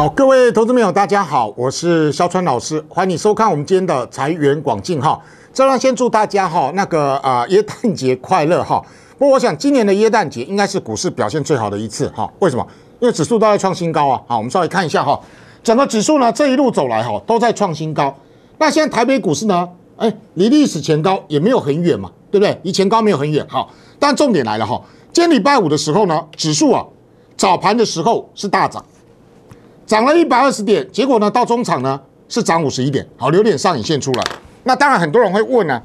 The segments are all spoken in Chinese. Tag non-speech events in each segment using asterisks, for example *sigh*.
好，各位投资朋友，大家好，我是肖川老师，欢迎收看我们今天的财源广进哈。这呢，先祝大家哈那个啊耶诞节快乐哈。不过我想今年的耶诞节应该是股市表现最好的一次哈。为什么？因为指数都在创新高啊。好，我们稍微看一下哈。整个指数呢，这一路走来哈都在创新高。那现在台北股市呢，哎，离历史前高也没有很远嘛，对不对？离前高没有很远。好，但重点来了哈。今天礼拜五的时候呢，指数啊早盘的时候是大涨。涨了一百二十点，结果呢，到中场呢是涨五十一点，好留点上影线出来。那当然很多人会问呢，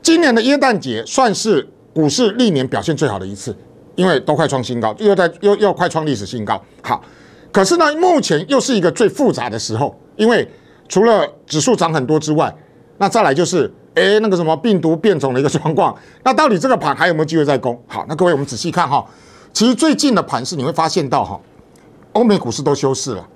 今年的耶诞节算是股市历年表现最好的一次，因为都快创新高，又在又又快创历史新高。好，可是呢，目前又是一个最复杂的时候，因为除了指数涨很多之外，那再来就是哎那个什么病毒变种的一个状况。*laughs* 那到底这个盘还有没有机会再攻？好，那各位我们仔细看哈，其实最近的盘势你会发现到哈，欧美股市都休市了。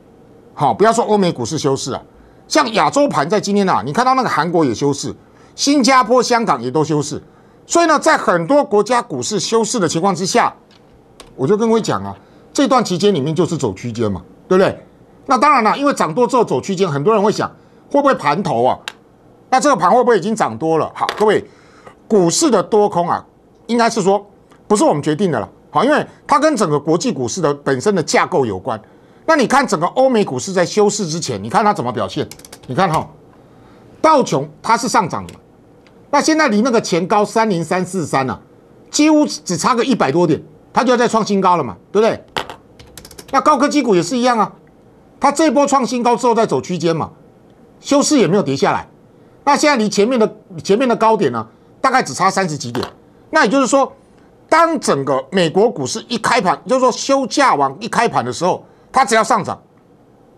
好，不要说欧美股市休市啊，像亚洲盘在今天啊，你看到那个韩国也休市，新加坡、香港也都休市，所以呢，在很多国家股市休市的情况之下，我就跟各位讲啊，这段期间里面就是走区间嘛，对不对？那当然了，因为涨多之后走区间，很多人会想会不会盘头啊？那这个盘会不会已经涨多了？好，各位，股市的多空啊，应该是说不是我们决定的了，好，因为它跟整个国际股市的本身的架构有关。那你看整个欧美股市在休市之前，你看它怎么表现？你看哈，道琼它是上涨的嘛。那现在离那个前高三零三四三呢，几乎只差个一百多点，它就要再创新高了嘛，对不对？那高科技股也是一样啊，它这波创新高之后再走区间嘛，休市也没有跌下来。那现在离前面的前面的高点呢，大概只差三十几点。那也就是说，当整个美国股市一开盘，就是说休假完一开盘的时候，它只要上涨，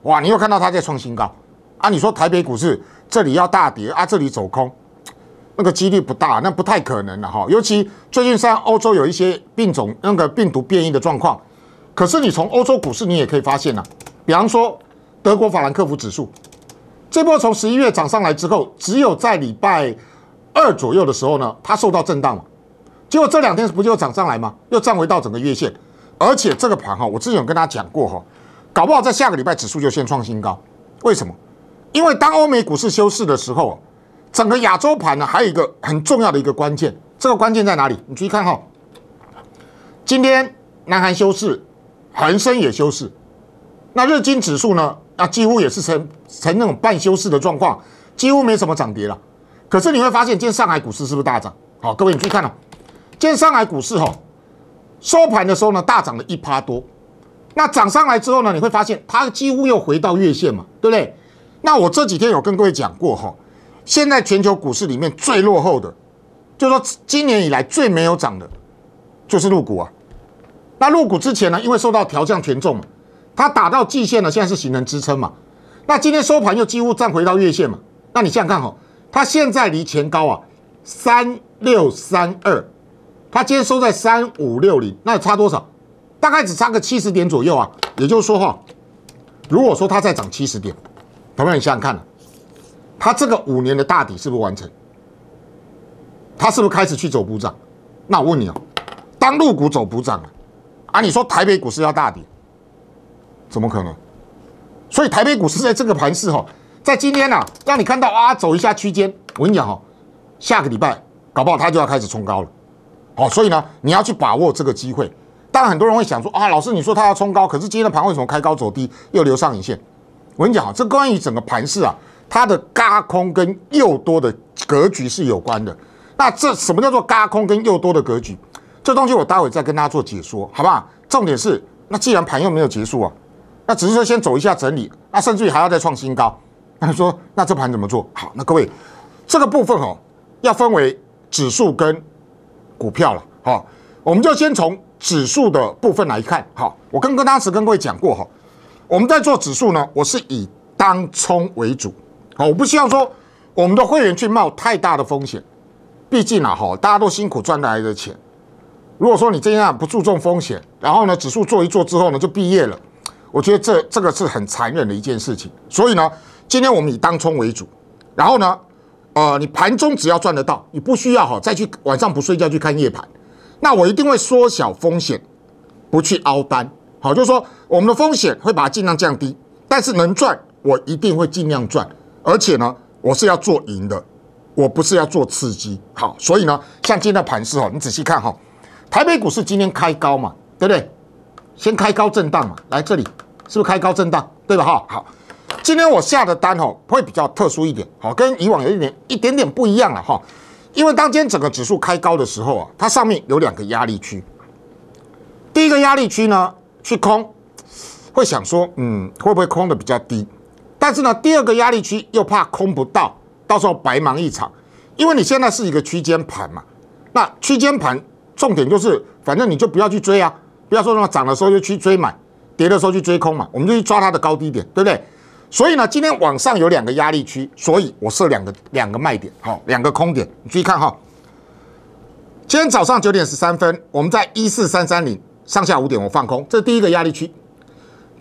哇！你又看到它在创新高啊！你说台北股市这里要大跌啊？这里走空，那个几率不大，那不太可能了哈。尤其最近像欧洲有一些病种那个病毒变异的状况，可是你从欧洲股市你也可以发现啊，比方说德国法兰克福指数，这波从十一月涨上来之后，只有在礼拜二左右的时候呢，它受到震荡，了。结果这两天不就涨上来吗？又站回到整个月线，而且这个盘哈，我之前有跟大家讲过哈。搞不好在下个礼拜指数就先创新高，为什么？因为当欧美股市休市的时候，整个亚洲盘呢还有一个很重要的一个关键，这个关键在哪里？你注意看哈，今天南韩休市，恒生也休市，那日经指数呢，啊几乎也是呈呈那种半休市的状况，几乎没什么涨跌了。可是你会发现，今天上海股市是不是大涨？好，各位你注意看啊，今天上海股市哈收盘的时候呢大涨了一趴多。那涨上来之后呢？你会发现它几乎又回到月线嘛，对不对？那我这几天有跟各位讲过哈，现在全球股市里面最落后的，就是说今年以来最没有涨的，就是入股啊。那入股之前呢，因为受到调降权重，它打到季线了，现在是形成支撑嘛。那今天收盘又几乎站回到月线嘛。那你想想看哈，它现在离前高啊三六三二，它今天收在三五六零，那差多少？大概只差个七十点左右啊，也就是说哈，如果说它再涨七十点，朋友们，你想想看，它这个五年的大底是不是完成？它是不是开始去走补涨？那我问你哦，当陆股走补涨了啊，你说台北股市要大跌，怎么可能？所以台北股市在这个盘势哈，在今天呢，让你看到啊，走一下区间。我跟你讲哈，下个礼拜搞不好它就要开始冲高了。好，所以呢，你要去把握这个机会。当然，很多人会想说啊，老师，你说它要冲高，可是今天的盘为什么开高走低，又留上影线？我跟你讲哈，这关于整个盘市啊，它的嘎空跟又多的格局是有关的。那这什么叫做嘎空跟又多的格局？这东西我待会再跟大家做解说，好不好？重点是，那既然盘又没有结束啊，那只是说先走一下整理，那甚至于还要再创新高。那说那这盘怎么做好？那各位，这个部分哦，要分为指数跟股票了。好，我们就先从。指数的部分来看，哈，我刚刚当时跟各位讲过哈，我们在做指数呢，我是以当冲为主，好，我不希望说我们的会员去冒太大的风险，毕竟啊哈，大家都辛苦赚来的钱，如果说你这样不注重风险，然后呢，指数做一做之后呢就毕业了，我觉得这这个是很残忍的一件事情，所以呢，今天我们以当冲为主，然后呢，呃，你盘中只要赚得到，你不需要哈再去晚上不睡觉去看夜盘。那我一定会缩小风险，不去凹单，好，就是说我们的风险会把它尽量降低，但是能赚我一定会尽量赚，而且呢，我是要做赢的，我不是要做刺激，好，所以呢，像今天盘势哦，你仔细看哈，台北股市今天开高嘛，对不对？先开高震荡嘛，来这里是不是开高震荡？对吧？哈，好，今天我下的单哦，会比较特殊一点，好，跟以往有一点一点点不一样了哈。因为当天整个指数开高的时候啊，它上面有两个压力区。第一个压力区呢，去空会想说，嗯，会不会空的比较低？但是呢，第二个压力区又怕空不到，到时候白忙一场。因为你现在是一个区间盘嘛，那区间盘重点就是，反正你就不要去追啊，不要说什么涨的时候就去追买，跌的时候去追空嘛，我们就去抓它的高低点，对不对？所以呢，今天往上有两个压力区，所以我设两个两个卖点，好，两个空点。你注意看哈，今天早上九点十三分，我们在一四三三零上下五点我放空，这是第一个压力区。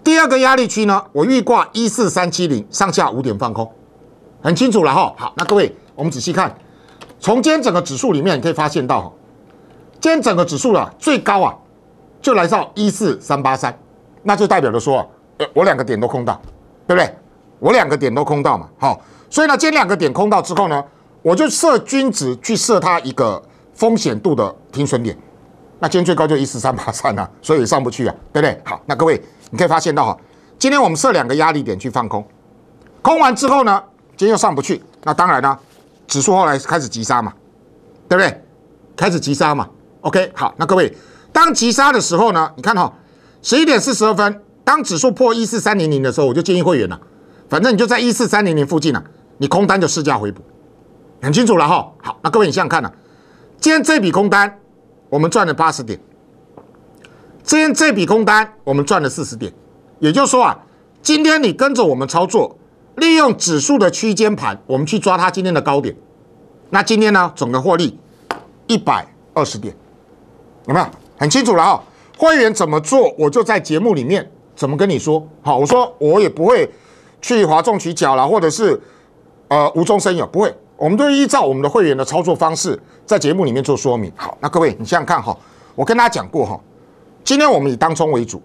第二个压力区呢，我预挂一四三七零上下五点放空，很清楚了哈。好，那各位我们仔细看，从今天整个指数里面，你可以发现到哦，今天整个指数啊最高啊，就来到一四三八三，那就代表着说，呃，我两个点都空到。对不对？我两个点都空到嘛，好，所以呢，今天两个点空到之后呢，我就设均值去设它一个风险度的停损点，那今天最高就一十三八三了，所以上不去啊，对不对？好，那各位你可以发现到哈，今天我们设两个压力点去放空，空完之后呢，今天又上不去，那当然呢，指数后来开始急杀嘛，对不对？开始急杀嘛，OK，好，那各位当急杀的时候呢，你看哈，十一点四十二分。当指数破一四三零零的时候，我就建议会员了。反正你就在一四三零零附近啊，你空单就试价回补，很清楚了哈。好，那各位你想想看呢？今天这笔空单我们赚了八十点，今天这笔空单我们赚了四十点。也就是说啊，今天你跟着我们操作，利用指数的区间盘，我们去抓它今天的高点。那今天呢，总的获利一百二十点，有没有？很清楚了哈。会员怎么做？我就在节目里面。怎么跟你说？好，我说我也不会去哗众取巧了，或者是呃无中生有，不会。我们都依照我们的会员的操作方式，在节目里面做说明。好，那各位你想想看哈，我跟大家讲过哈，今天我们以当冲为主，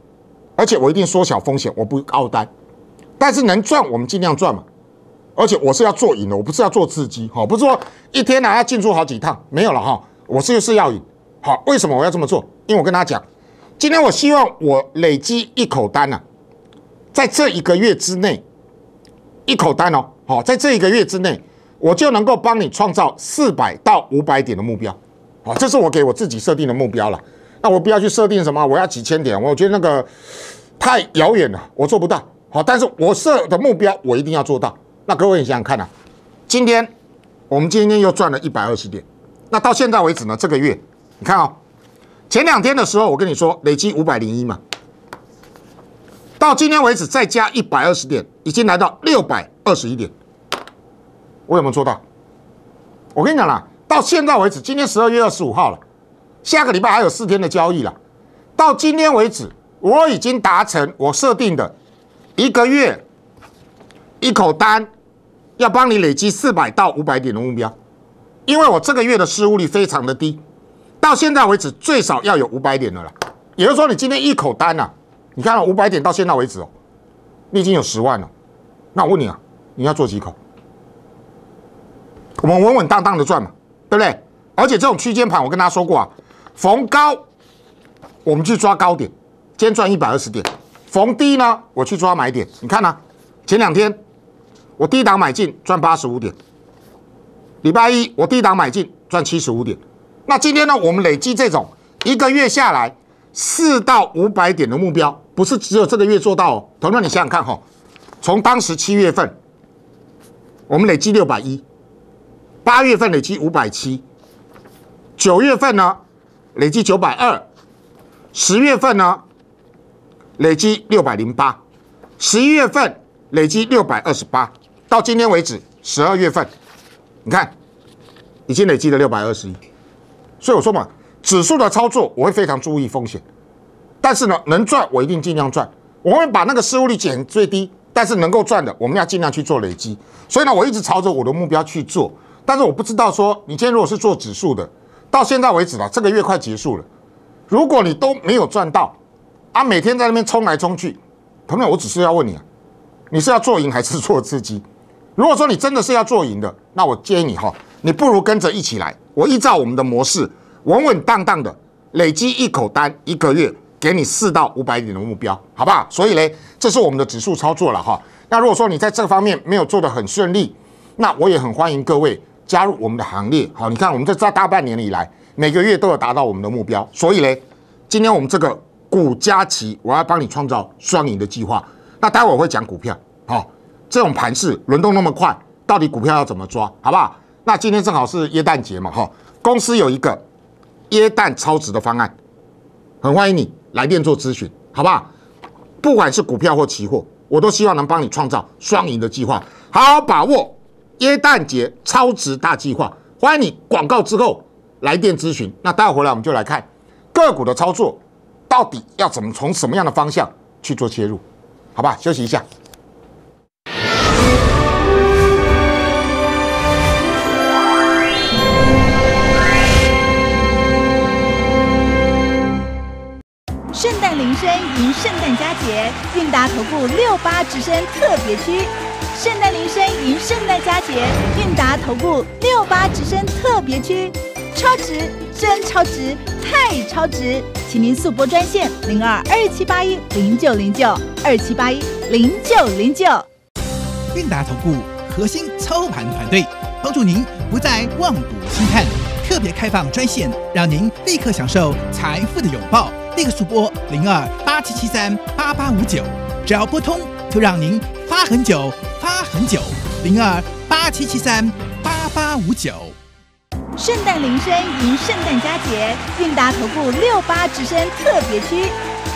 而且我一定缩小风险，我不熬单，但是能赚我们尽量赚嘛。而且我是要做赢的，我不是要做资金，哈，不是说一天呢要进出好几趟，没有了哈，我这就是要赢。好，为什么我要这么做？因为我跟大家讲。今天我希望我累积一口单啊，在这一个月之内，一口单哦，好，在这一个月之内，我就能够帮你创造四百到五百点的目标，好，这是我给我自己设定的目标了。那我不要去设定什么，我要几千点，我觉得那个太遥远了，我做不到。好，但是我设的目标我一定要做到。那各位你想想看啊，今天我们今天又赚了一百二十点，那到现在为止呢，这个月你看啊。前两天的时候，我跟你说，累积五百零一嘛，到今天为止再加一百二十点，已经来到六百二十一点。我有没有做到？我跟你讲啦，到现在为止，今天十二月二十五号了，下个礼拜还有四天的交易了。到今天为止，我已经达成我设定的，一个月一口单要帮你累积四百到五百点的目标，因为我这个月的失误率非常的低。到现在为止最少要有五百点的了，也就是说你今天一口单呢，你看啊五百点到现在为止哦，你已经有十万了。那我问你啊，你要做几口？我们稳稳当当的赚嘛，对不对？而且这种区间盘，我跟大家说过啊，逢高我们去抓高点，先赚一百二十点；逢低呢，我去抓买点。你看呢？前两天我低档买进赚八十五点，礼拜一我低档买进赚七十五点。那今天呢？我们累计这种一个月下来四到五百点的目标，不是只有这个月做到哦。同样，你想想看哈，从当时七月份，我们累计六百一，八月份累计五百七，九月份呢累计九百二，十月份呢累计六百零八，十一月份累计六百二十八，到今天为止十二月份，你看已经累计了六百二十一。所以我说嘛，指数的操作我会非常注意风险，但是呢，能赚我一定尽量赚，我会把那个失误率减最低。但是能够赚的，我们要尽量去做累积。所以呢，我一直朝着我的目标去做。但是我不知道说，你今天如果是做指数的，到现在为止了，这个月快结束了，如果你都没有赚到，啊，每天在那边冲来冲去，朋友，我只是要问你，你是要做赢还是做刺激？如果说你真的是要做赢的，那我建议你哈，你不如跟着一起来。我依照我们的模式，稳稳当当的累积一口单一个月，给你四到五百点的目标，好不好？所以嘞，这是我们的指数操作了哈。那如果说你在这方面没有做得很顺利，那我也很欢迎各位加入我们的行列。好，你看我们在大半年以来，每个月都有达到我们的目标。所以嘞，今天我们这个股加期，我要帮你创造双赢的计划。那待会我会讲股票，好，这种盘势轮动那么快，到底股票要怎么抓，好不好？那今天正好是耶诞节嘛，哈，公司有一个耶诞超值的方案，很欢迎你来电做咨询，好不好？不管是股票或期货，我都希望能帮你创造双赢的计划，好好把握耶诞节超值大计划，欢迎你广告之后来电咨询。那待会回来我们就来看个股的操作，到底要怎么从什么样的方向去做切入，好吧？休息一下。圣诞佳节，韵达投顾六八直升特别区，圣诞铃声迎圣诞佳节，韵达投顾六八直升特别区，超值，真超值，太超值，请您速拨专线零二二七八一零九零九二七八一零九零九。韵达投顾核心操盘团队，帮助您不再望股兴叹，特别开放专线，让您立刻享受财富的拥抱。立刻速播零二八七七三八八五九，只要拨通就让您发很久发很久。零二八七七三八八五九，圣诞铃声迎圣诞佳节，韵达头部六八直升特别区。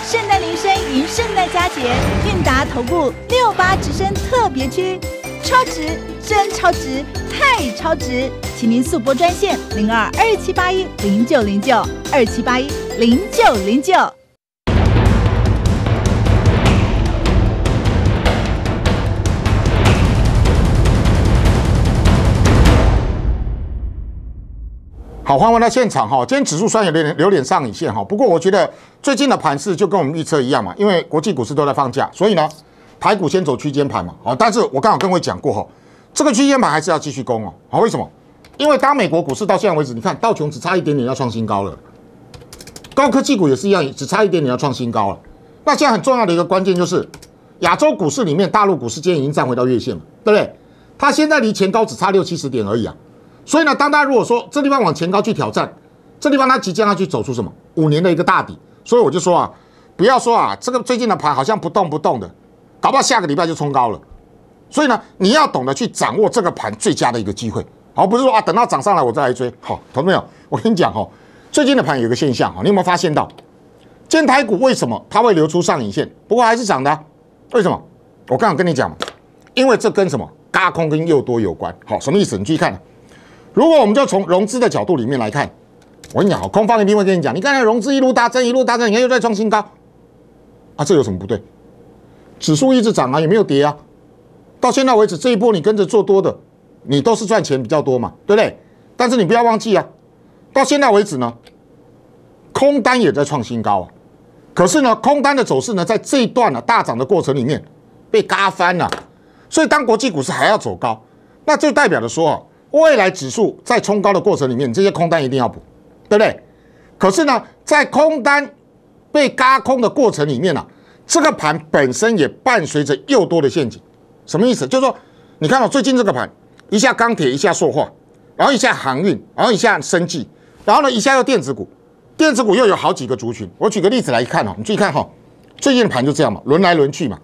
圣诞铃声迎圣诞佳节，韵达头部六八直升特别区，超值真超值太超值，请您速拨专线零二二七八一零九零九二七八一。零九零九，好，欢迎来到现场哈。今天指数虽然有点有点上影线哈，不过我觉得最近的盘势就跟我们预测一样嘛，因为国际股市都在放假，所以呢，排股先走区间盘嘛。好，但是我刚好跟位讲过哈，这个区间盘还是要继续攻哦。好，为什么？因为当美国股市到现在为止，你看到琼只差一点点要创新高了。高科技股也是一样，只差一点点要创新高了。那现在很重要的一个关键就是，亚洲股市里面大陆股市今天已经站回到月线了，对不对？它现在离前高只差六七十点而已啊。所以呢，当大家如果说这地方往前高去挑战，这地方它即将要去走出什么五年的一个大底。所以我就说啊，不要说啊，这个最近的盘好像不动不动的，搞不好下个礼拜就冲高了。所以呢，你要懂得去掌握这个盘最佳的一个机会。而不是说啊等到涨上来我再来追。好，同志们，我跟你讲哦。最近的盘有个现象啊，你有没有发现到，尖台股为什么它会流出上影线？不过还是涨的，为什么？我刚好跟你讲，因为这跟什么？嘎空跟又多有关。好，什么意思？你注意看，如果我们就从融资的角度里面来看，我跟你讲空方一定会跟你讲，你刚才融资一路大增，一路大增，你看又在创新高啊，这有什么不对？指数一直涨啊，也没有跌啊，到现在为止这一波你跟着做多的，你都是赚钱比较多嘛，对不对？但是你不要忘记啊。到现在为止呢，空单也在创新高啊。可是呢，空单的走势呢，在这一段呢大涨的过程里面被嘎翻了。所以当国际股市还要走高，那就代表的说，未来指数在冲高的过程里面，这些空单一定要补，对不对？可是呢，在空单被嘎空的过程里面呢，这个盘本身也伴随着又多的陷阱。什么意思？就是说，你看哦，最近这个盘，一下钢铁，一下塑化，然后一下航运，然后一下生技。然后呢？一下又电子股，电子股又有好几个族群。我举个例子来看哦，你注意看哈，最近的盘就这样嘛，轮来轮去嘛。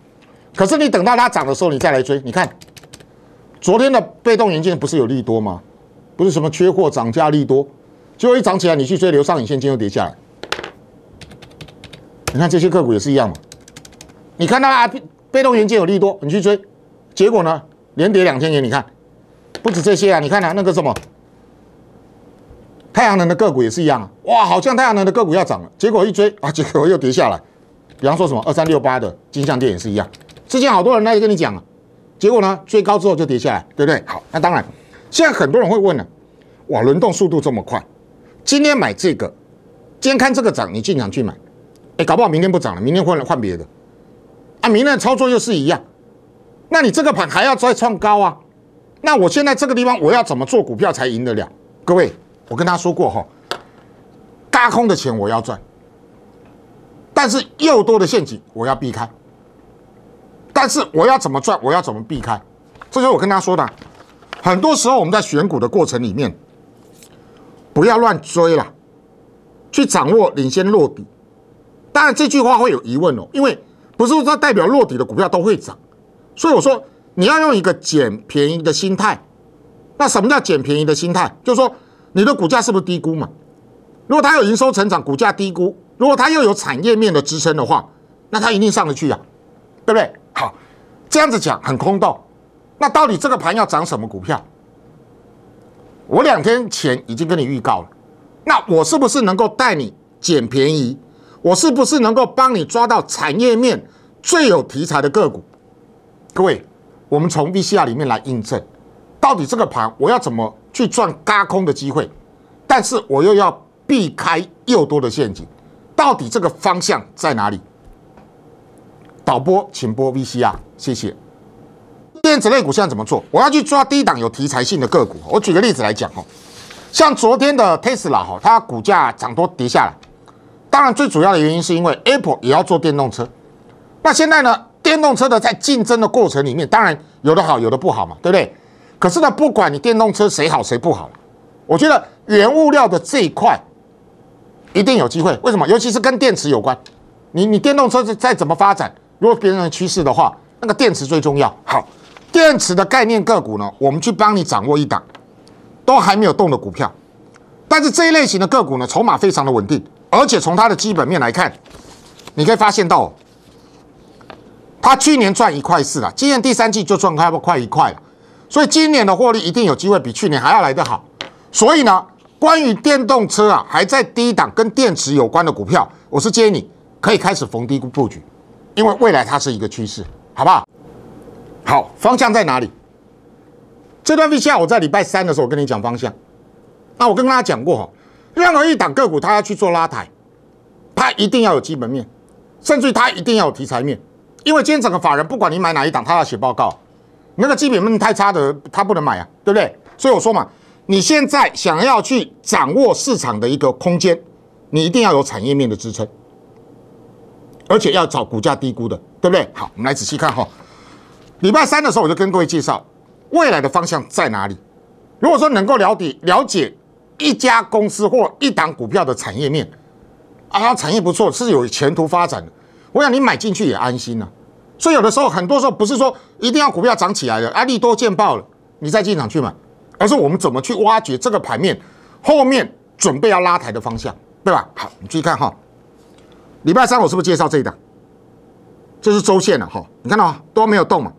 可是你等到它涨的时候，你再来追。你看，昨天的被动元件不是有利多吗？不是什么缺货、涨价利多，结果一涨起来，你去追，流上引线金又跌下来。你看这些个股也是一样嘛。你看到啊，被动元件有利多，你去追，结果呢，连跌两天，你看，不止这些啊，你看啊，那个什么。太阳能的个股也是一样啊，哇，好像太阳能的个股要涨了，结果一追 *laughs* 啊，结果又跌下来。比方说什么二三六八的金像电也是一样，之前好多人来跟你讲啊，结果呢，追高之后就跌下来，对不对？好，那当然，现在很多人会问了，哇，轮动速度这么快，今天买这个，今天看这个涨，你进场去买，哎，搞不好明天不涨了，明天换了换别的，啊，明天的操作又是一样，那你这个盘还要再创高啊？那我现在这个地方我要怎么做股票才赢得了？各位？我跟他说过哈，大空的钱我要赚，但是又多的陷阱我要避开，但是我要怎么赚，我要怎么避开，这就是我跟他说的。很多时候我们在选股的过程里面，不要乱追了，去掌握领先落底。当然这句话会有疑问哦，因为不是说代表落底的股票都会涨，所以我说你要用一个捡便宜的心态。那什么叫捡便宜的心态？就是说。你的股价是不是低估嘛？如果它有营收成长，股价低估；如果它又有产业面的支撑的话，那它一定上得去啊，对不对？好，这样子讲很空洞。那到底这个盘要涨什么股票？我两天前已经跟你预告了。那我是不是能够带你捡便宜？我是不是能够帮你抓到产业面最有题材的个股？各位，我们从 VCR 里面来印证，到底这个盘我要怎么？去赚轧空的机会，但是我又要避开又多的陷阱，到底这个方向在哪里？导播，请播 VCR，谢谢。电子类股现在怎么做？我要去抓低档有题材性的个股。我举个例子来讲哦，像昨天的 Tesla，哈，它股价涨多跌下来，当然最主要的原因是因为 Apple 也要做电动车。那现在呢，电动车的在竞争的过程里面，当然有的好，有的不好嘛，对不对？可是呢，不管你电动车谁好谁不好我觉得原物料的这一块一定有机会。为什么？尤其是跟电池有关。你你电动车再再怎么发展，如果变成趋势的话，那个电池最重要。好，电池的概念个股呢，我们去帮你掌握一档都还没有动的股票。但是这一类型的个股呢，筹码非常的稳定，而且从它的基本面来看，你可以发现到，它去年赚一块四了，今年第三季就赚快快一块了。所以今年的获利一定有机会比去年还要来得好。所以呢，关于电动车啊，还在低档跟电池有关的股票，我是建议你可以开始逢低布局，因为未来它是一个趋势，好不好？好，方向在哪里？这段 C 下，我在礼拜三的时候我跟你讲方向。那我跟大家讲过哈，任何一档个股它要去做拉抬，它一定要有基本面，甚至它一定要有题材面，因为今天整个法人不管你买哪一档，他要写报告。那个基本面太差的，他不能买啊，对不对？所以我说嘛，你现在想要去掌握市场的一个空间，你一定要有产业面的支撑，而且要找股价低估的，对不对？好，我们来仔细看哈。礼拜三的时候，我就跟各位介绍未来的方向在哪里。如果说能够了底了解一家公司或一档股票的产业面，啊，它产业不错，是有前途发展的，我想你买进去也安心啊。所以有的时候，很多时候不是说一定要股票涨起来了，啊，利多见报了，你再进场去买，而是我们怎么去挖掘这个盘面后面准备要拉抬的方向，对吧？好，你注意看哈，礼拜三我是不是介绍这一档？这是周线了哈，你看到吗？都没有动嘛。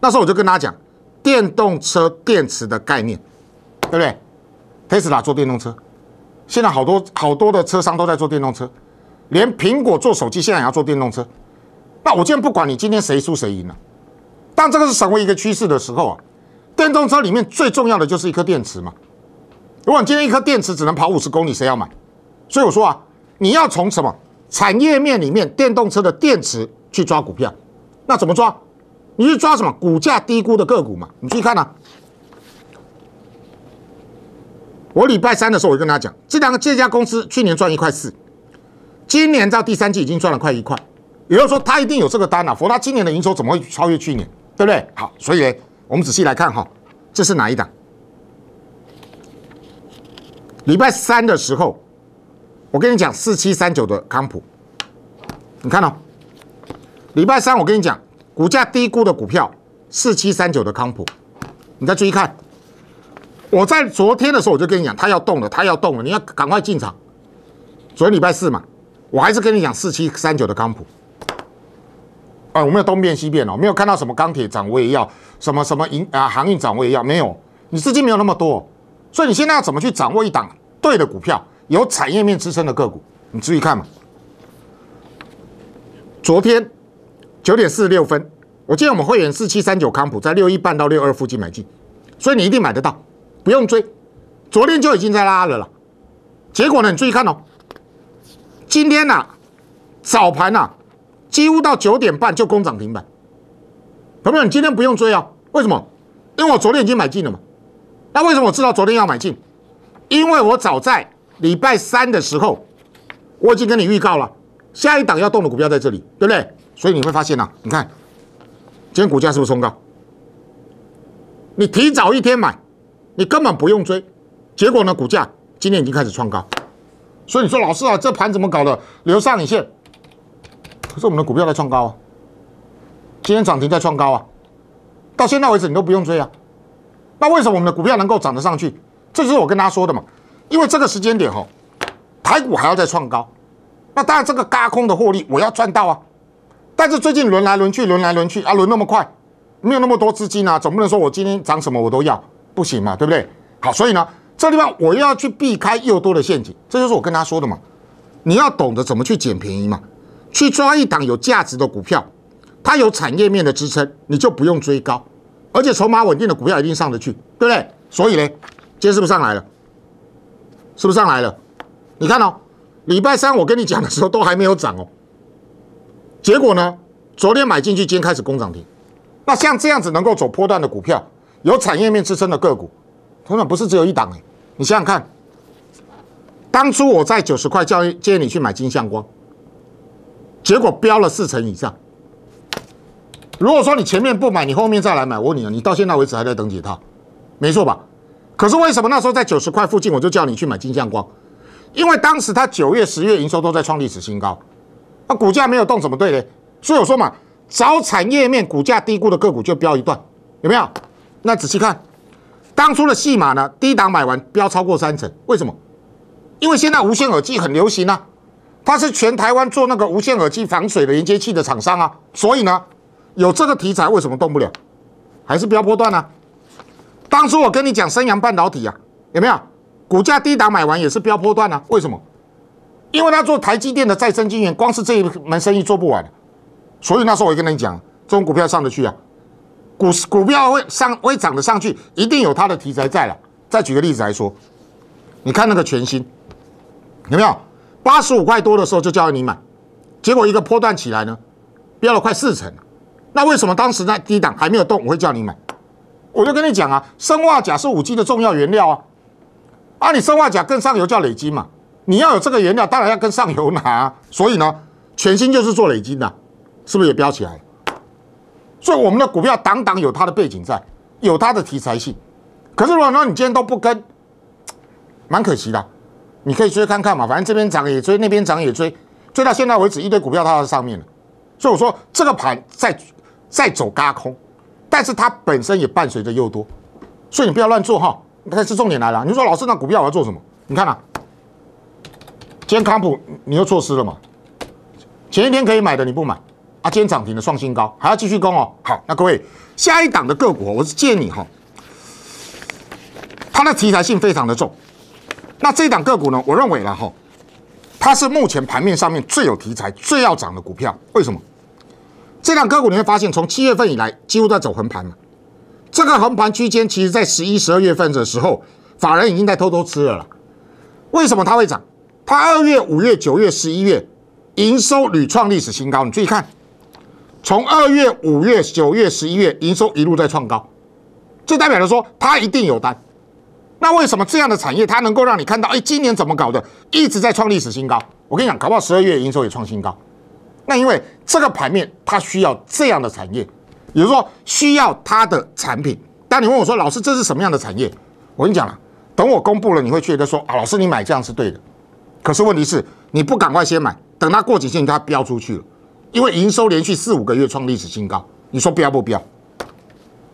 那时候我就跟大家讲，电动车电池的概念，对不对？Tesla 做电动车，现在好多好多的车商都在做电动车，连苹果做手机，现在也要做电动车。那我今天不管你今天谁输谁赢了，但这个是成为一个趋势的时候啊，电动车里面最重要的就是一颗电池嘛。如果你今天一颗电池只能跑五十公里，谁要买？所以我说啊，你要从什么产业面里面，电动车的电池去抓股票，那怎么抓？你是抓什么股价低估的个股嘛？你注意看啊。我礼拜三的时候我就跟他讲，这两个这家公司去年赚一块四，今年到第三季已经赚了快一块。也就是说，他一定有这个单啊！否则今年的营收怎么会超越去年？对不对？好，所以呢，我们仔细来看哈，这是哪一档？礼拜三的时候，我跟你讲，四七三九的康普，你看哦，礼拜三我跟你讲，股价低估的股票，四七三九的康普，你再注意看，我在昨天的时候我就跟你讲，它要动了，它要动了，你要赶快进场。昨天礼拜四嘛，我还是跟你讲四七三九的康普。啊，我没有东变西变哦，没有看到什么钢铁涨，我也要什么什么银啊航运涨，我也要没有。你资金没有那么多，所以你现在要怎么去掌握一档对的股票，有产业面支撑的个股？你注意看嘛。昨天九点四十六分，我记得我们会员四七三九康普在六一半到六二附近买进，所以你一定买得到，不用追，昨天就已经在拉了了。结果呢？你注意看哦，今天呢早盘呢？几乎到九点半就攻涨停板，朋友，们，你今天不用追啊？为什么？因为我昨天已经买进了嘛。那为什么我知道昨天要买进？因为我早在礼拜三的时候，我已经跟你预告了下一档要动的股票在这里，对不对？所以你会发现啊，你看，今天股价是不是冲高？你提早一天买，你根本不用追，结果呢，股价今天已经开始创高。所以你说老师啊，这盘怎么搞的？留上影线。可是我们的股票在创高啊，今天涨停在创高啊，到现在为止你都不用追啊，那为什么我们的股票能够涨得上去？这就是我跟大家说的嘛，因为这个时间点哈，台股还要再创高，那当然这个高空的获利我要赚到啊，但是最近轮来轮去，轮来轮去啊，轮那么快，没有那么多资金啊，总不能说我今天涨什么我都要，不行嘛，对不对？好，所以呢，这地方我又要去避开又多的陷阱，这就是我跟大家说的嘛，你要懂得怎么去捡便宜嘛。去抓一档有价值的股票，它有产业面的支撑，你就不用追高，而且筹码稳定的股票一定上得去，对不对？所以呢，今天是不是上来了？是不是上来了？你看哦，礼拜三我跟你讲的时候都还没有涨哦，结果呢，昨天买进去，今天开始攻涨停。那像这样子能够走破段的股票，有产业面支撑的个股，同样不是只有一档哎。你想想看，当初我在九十块叫借你去买金相光。结果飙了四成以上。如果说你前面不买，你后面再来买，我问你啊，你到现在为止还在等几套，没错吧？可是为什么那时候在九十块附近，我就叫你去买金相光？因为当时它九月、十月营收都在创历史新高，那股价没有动，怎么对呢？所以我说嘛，找产业面股价低估的个股就飙一段，有没有？那仔细看当初的戏码呢，低档买完飙超过三成，为什么？因为现在无线耳机很流行啊。它是全台湾做那个无线耳机防水的连接器的厂商啊，所以呢，有这个题材为什么动不了？还是标波段呢？当初我跟你讲升阳半导体啊，有没有？股价低档买完也是标波段呢？为什么？因为他做台积电的再生晶圆，光是这一门生意做不完，所以那时候我跟你讲，这种股票上得去啊，股股票会上会涨得上去，一定有它的题材在了。再举个例子来说，你看那个全新，有没有？八十五块多的时候就叫你买，结果一个波段起来呢，飙了快四成。那为什么当时在低档还没有动，我会叫你买？我就跟你讲啊，生化钾是五 G 的重要原料啊。啊，你生化钾更上游叫累积嘛，你要有这个原料，当然要跟上游拿。啊。所以呢，全新就是做累积的，是不是也飙起来？所以我们的股票档档有它的背景在，有它的题材性。可是如果说你今天都不跟，蛮可惜的。你可以追看看嘛，反正这边涨也追，那边涨也追，追到现在为止一堆股票套在上面了，所以我说这个盘在在走嘎空，但是它本身也伴随着诱多，所以你不要乱做哈。但是重点来了，你说老师，那股票我要做什么？你看啊，天康普你又错失了嘛，前一天可以买的你不买，啊今天涨停的创新高还要继续攻哦。好，那各位下一档的个股，我是荐你哈，它的题材性非常的重。那这档个股呢？我认为了哈，它是目前盘面上面最有题材、最要涨的股票。为什么？这档个股你会发现，从七月份以来，几乎在走横盘嘛。这个横盘区间，其实在十一、十二月份的时候，法人已经在偷偷吃了了。为什么它会涨？它二月、五月、九月、十一月营收屡创历史新高。你注意看，从二月、五月、九月、十一月营收一路在创高，这代表着说它一定有单。那为什么这样的产业它能够让你看到？哎，今年怎么搞的？一直在创历史新高。我跟你讲，搞不好十二月营收也创新高。那因为这个盘面它需要这样的产业，也就是说需要它的产品。当你问我说老师这是什么样的产业？我跟你讲了，等我公布了你会觉得说啊，老师你买这样是对的。可是问题是你不赶快先买，等它过几天它飙出去了，因为营收连续四五个月创历史新高，你说飙不飙？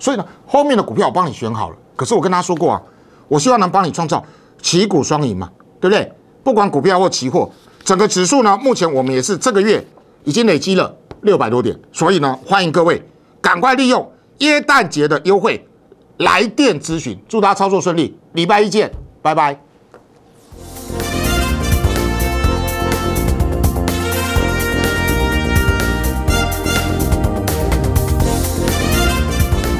所以呢，后面的股票我帮你选好了。可是我跟他说过啊。我希望能帮你创造旗鼓双赢嘛，对不对？不管股票或期货，整个指数呢，目前我们也是这个月已经累积了六百多点，所以呢，欢迎各位赶快利用耶诞节的优惠来电咨询，祝大家操作顺利，礼拜一见，拜拜。